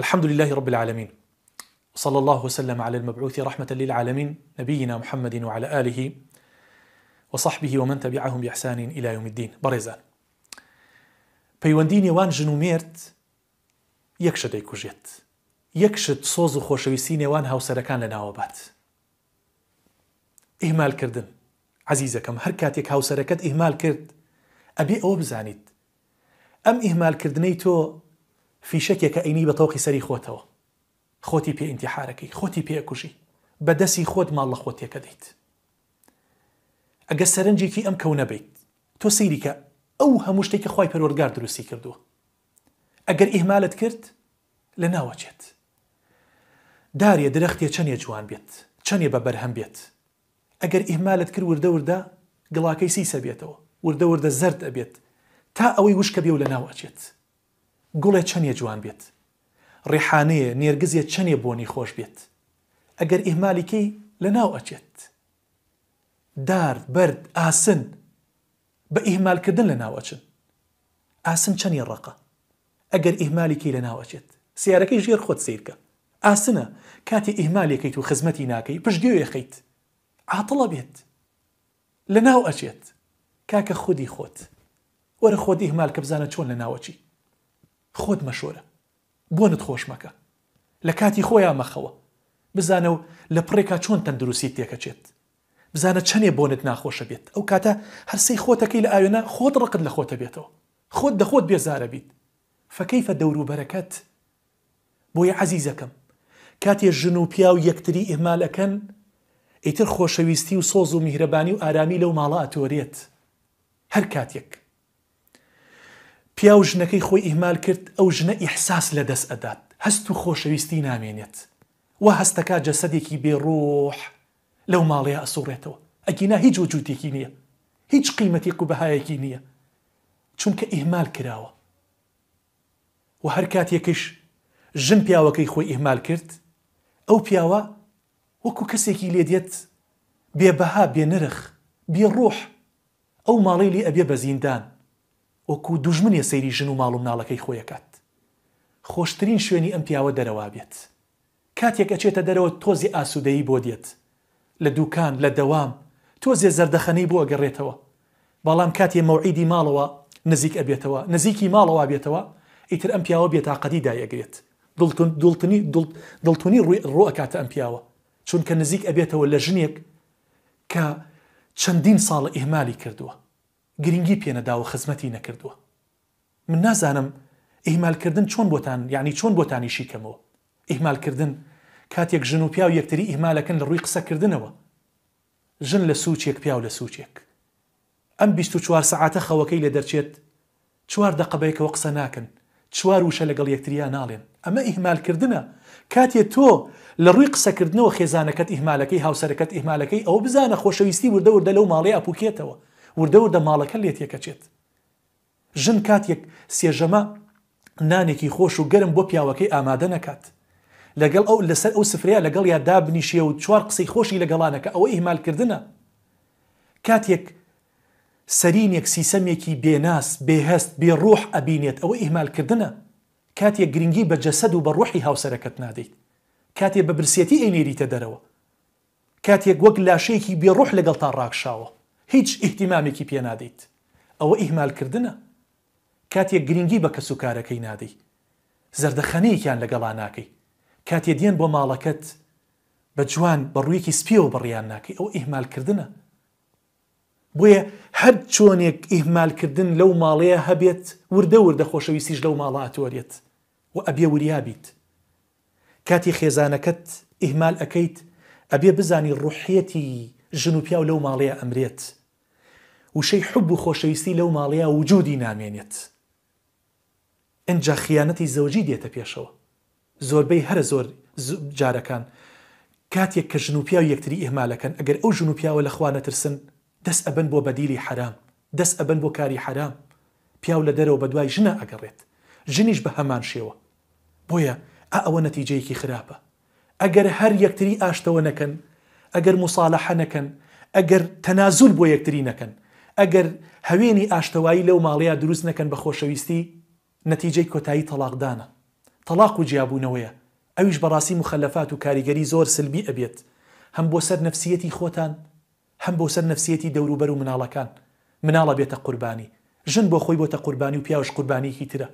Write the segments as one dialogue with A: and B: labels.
A: الحمد لله رب العالمين صلى الله وسلم على المبعوث رحمة للعالمين نبينا محمد وعلى آله وصحبه ومن تبعهم بإحسان إلى يوم الدين بەڕێزان پەیوەندی نێوان جنوميرت يكشد ايكوجيت يكشد صوزو کوژێت یەکشت سۆز و خۆشەویستی نێوان هاوسەرەکان لە ناوەبات ئیهمالکردن عزیزەکەم هەر کاتێک هاوسەرەکەت ئیهمال کرد أم إهمال كردنيتو فیشکێکە ئەینی بە تۆقی سەری خۆتەوە خۆتی پێ ئینتیحارەکەی خۆتی پێکوشی بەدەسی خۆت ماڵ لە خۆتێکە دەیت ئەگە سەرنجێکی ئەم کەو نەبیت تۆ سیریکە ئەو هەموو شتێکی خی پەرۆرگار دروستی کردووە ئەگەر ئیهمالت کرد لە ناوەچێت داریە درەختێ چەندێ جوان بێت چەندێ بە بەرهەم بێت ئەگەر ئیهمالت کرد وردە وردە گڵاکەی سیسە بێتەوە وردە وردە زرد ئەبێت تا ئەوەی وشکە بێ و لە ناوەچێت گوڵێ چەندە جوان بێت ڕێحانەیە نێرگزیە چەندێ بۆنی خۆش بێت ئەگەر ئیهمالیکەی لە ناو ئەچێت دار بەرد ئاسن بە ئیهمالکردن لە ناوەچن ئاسن چەندی ڕقە ئەگەر ئیهمالیکی لە ناوەچێت سیارەکەی ژێر خۆت سیرکە ئاسنە کاتی ئیهمالێکیت و خزمەتی ناکەی پشتگوێخیت عاتڵە بێت لە ناو ئەچێت کاکە خودی خۆت وەرە خۆدی هیمال کە بزانە چۆن لە ناوەچی خۆت مەشۆرە بۆنت خۆش مەکە لە کاتی خۆیان مەخەوە بزانە و لە پڕێکا چۆن تەندروستی تێکەچێت بزانە چەندێ بۆنت ناخۆشە بێت ئەو کاتە هەرسەی خۆتەکەی لە ئاوێنە خۆت ڕقت لە خۆتە بێتەوە خۆت دەخۆت بێزارە بیت فەکەیفە دەوروبەرەکەت بۆیە عزیزەکەم کاتێ ژن و پیا و یەکتری ئێمالەکەن ئیتر خۆشەویستی و سۆز و میهرەبانی و ئارامی لەو ماڵە ئەتۆرێت هەر کاتێک پیا و ژنەکەی خۆی ئیمال کرد ئەو ژنە ئیحساس لە دەست ئەدات هەست و خۆشەویستی نامێنێت و هەستەکە جەسەدێکی بێڕۆح لەو ماڵەیە ئەسوڕێتەوە ئەگینا هیچ وجووتێکی نییە هیچ قیمەتی قوبەهایەکی نییە چونکە ئیهمال کراوە و هەر کاتێکش ژن پیاوەکەی خۆی ئیهمال کرد ئەو پیاوە وەکو کەسێکی لێدێت بێبەها بێنرخ بێڕۆح ئەو ماڵی لێ ئەبێ بە زیندان وەکو دوژمنە سەیری ژن و ماڵ و ناڵەکەی خۆیەکات خۆشترین شوێنی ئەم پیاوە دەرەوا بێت کاتێک ئەچێتە دەرەوە تۆزی ئاسوودەیی بۆ دێت لە دوکان لە دەوام تۆزێ زەردەخەنەی بۆ ئەگەڕێتەوە بەڵام کاتێ مەوعیدی ماڵەوە نزیک ئەبێتەوە نزیکی ماڵەوە بێتەوە ئیتر ئەم پیاوە بێتاقەدی دایەگرێت دڵتونی ڕوەکاتە ئەم پیاوە چونکە نزیک ئەبێتەوە لە ژنێک کە چەندین ساڵە ئیهمالی کردووە گرنگی پێنەدا و خزمەتی نەکردووە من نازانم ئیمالکردن چۆن بۆتان یعنی چۆن بۆتانیشی کەمەوە ئیمالکردن کاتێک ژن و پیا و یەکتری ئیمالەکەن لە ڕووی قسەکردنەوە ژن لە سوچێک پیا و لە سوچێک ئەم 24 سعاتە خەوەکەی لە دەرچێت چوار دەقبەیەکەوە قسە ناکەن چوار وشە لەگەڵ یەکتریا ناڵێن ئەمە ئیهمالکردنە کاتێ تۆ لە ڕووی قسەکردنەوە خێزانەکەت ئیهمالەکەی هاوسەرەکەت ئیهمالەکەی ئەو بزانە خۆشەویستی وردە وردە لەو ماڵی ئەپوکێتەوە وردە و دەماڵەکە لێت یەکەچێت ژن کاتێک سێژەمە نانێکی خۆش و گەرم بۆ پیاوەکەی ئامادە نەکات لەگەڵ ئەو لەسەر ئەو سفرەیە لەگەڵ یا دابنیشیە و چوار قسەی خۆشی لەگەڵانەکە ئەوە ئیمالکردنە کاتێک سەرینێک سیسەمێکی بێناس بێهست بێڕۆح ئەبینێت ئەوە ئیمالکردنە کاتێک گرنگی بە جەسەد و بە ڕۆحی هاوسەرەکەت نادەیت کاتێ بە برسێتی ئەینێریتە دەرەوە کاتێک وەک لاشەیەکی بێڕۆح لەگەڵ تا ڕاکشاوە هیچ ئیحتیمامێکی پێ نادەیت ئەوە ئیهمالکردنە کاتێک گرنگی بە کەس و کارەکەی نادەی زەردەخەنەیەکیان لەگەڵا ناکەی کاتێ دێن بۆ ماڵەکەت بە جوان بە ڕوویەکی سپیەوە بڕیان ناکەی ئەو ئیهمالکردنە بۆیە هەر چۆنێک ئیهمالکردن لەو ماڵەیە هەبێت وردە وردە خۆشەویستیش لەو ماڵاتوەرێت و ئەبێ وریابیت کاتی خێزانەکەت ئیهمال ئەەکەیت ئەبێ بزانی ڕوحەتی ژن و پیا و لەو ماڵەیە ئەمرێت وشەی حب و خۆشەویستی لەو ماڵەیە وجودی نامێنێت ئەجا خیانەتی زەوجی دێتە پێشەوە زۆربەی هەر زۆر جارەکان کاتێک کە ژنوپیا و یەکتری ئێمالەکەن ئەگەر ئەو ژنوپیاوە لە خوانە ترسن دەست ئەبن بۆ بەدیلی حرام دەست ئەبن بۆ کاری حرام پیاو لە دەرەوە بە دوای ژنە ئەگەڕێت ژنیش بە هەمان شێوە بۆیە ئا ئەوە نەتیجەیەکی خراپە ئەگەر هەر یەکتری ئاشتەوە نەکەن ئەگەر مساڵەحە نەکەن ئەگەر تەنازول بۆ یەکتری نەکەن ئەگەر هەوێنی ئاشتەوایی لەو ماڵەیە دروست نەکەن بە خۆشەویستی نەتیجەی کۆتایی تەلاقدانە تەلاق و جیابوونەوەیە ئەویش بەڕاستی مخەلەفات و کاریگەری زۆر سلبی ئەبێت هەم بۆ سەر نفسیەتی خۆتان هەم بۆ سەر نفسیەتی دەوروبەر و مناڵەکان مناڵە بێتە قوربانی ژن بۆ خۆی بۆتە قوربانی و پیاوش قوربانیکی ترە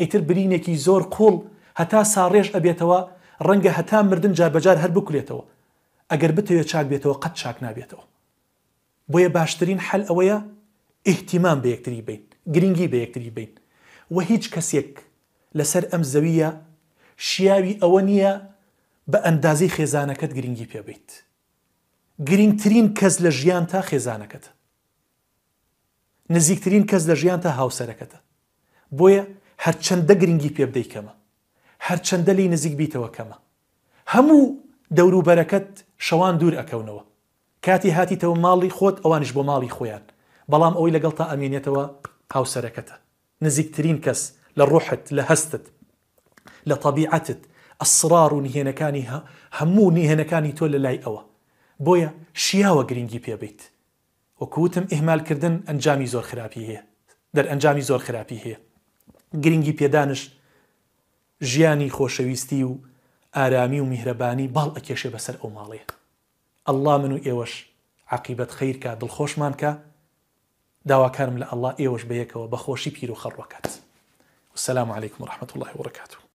A: ئیتر برینێکی زۆر قوڵ هەتا ساڕێژ ئەبێتەوە ڕەنگە هەتا مردن جابەجار هەر بکرێتەوە ئەگەر بتەوێت چاک بێتەوە قەت چاک نابێتەوە بۆیە باشترین حل ئەوەیە ئیحتیمان بە یەکتری بین گرنگی بە یەکتری بین و هیچ کەسێک لەسەر ئەم زەویە شیاوی ئەوە نییە بە ئەندازی خێزانەکەت گرنگی پێبیت گرنگترین کەس لە ژیان تا خێزانەکەت نزیکترین کەس لە ژیان تا هاوسەرەکەتە بۆیە هەرچەندە گرنگی پێ بدەی کەمە هەرچەندە لی نزیک بیتەوە کەمە هەموو دەوروبەرەکەت شەوان دوور ئەکەونەوە کاتی هاتیتەوە ماڵی خۆت ئەوانش بۆ ماڵی خۆیان بەڵام ئەوی لەگەڵ تا ئەمێنێتەوە هاوسەرەکەتە نزیکترین کەس لە ڕوحت لە هەستت لە تەبیعەتت ئەسرار و نهێنەکانی هەموو نهێنەکانی تۆ لە لای ئەوە بۆیە شیاوە گرنگی پێبیت وەکوتم ئیهمالکردن ئەنجامی زۆر خراپی هەیە دەر ئەنجامی زۆر خراپی هەیە گرنگی پێدانش ژیانی خۆشەویستی و ئارامی و میهرەبانی باڵ ئەکێشێ بەسەر ئەو ماڵەیە ئەله من و ئێوەش عقیبەت خیرکە دڵخۆشمانکە داواکارم لە ئەله ئێوەش بەیەکەوە بەخۆشی پیر و خەڕوەکات وسلام عليكم ورحمة الله وبركاته